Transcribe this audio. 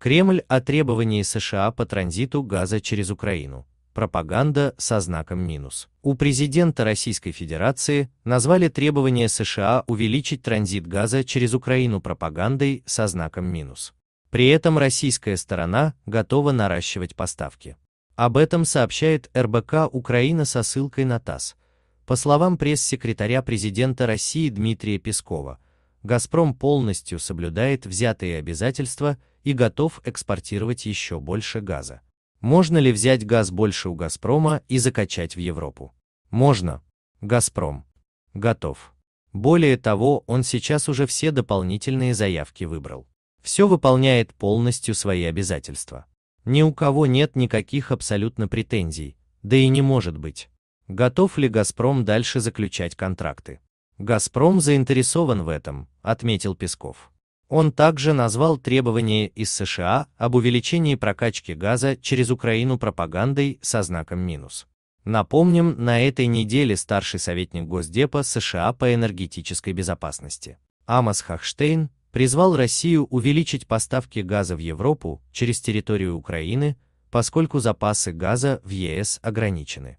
Кремль о требовании США по транзиту газа через Украину. Пропаганда со знаком минус. У президента Российской Федерации назвали требование США увеличить транзит газа через Украину пропагандой со знаком минус. При этом российская сторона готова наращивать поставки. Об этом сообщает РБК Украина со ссылкой на ТАСС. По словам пресс-секретаря президента России Дмитрия Пескова, Газпром полностью соблюдает взятые обязательства и готов экспортировать еще больше газа. Можно ли взять газ больше у Газпрома и закачать в Европу? Можно. Газпром. Готов. Более того, он сейчас уже все дополнительные заявки выбрал. Все выполняет полностью свои обязательства. Ни у кого нет никаких абсолютно претензий, да и не может быть. Готов ли Газпром дальше заключать контракты? «Газпром заинтересован в этом», — отметил Песков. Он также назвал требования из США об увеличении прокачки газа через Украину пропагандой со знаком минус. Напомним, на этой неделе старший советник Госдепа США по энергетической безопасности Амос Хахштейн призвал Россию увеличить поставки газа в Европу через территорию Украины, поскольку запасы газа в ЕС ограничены.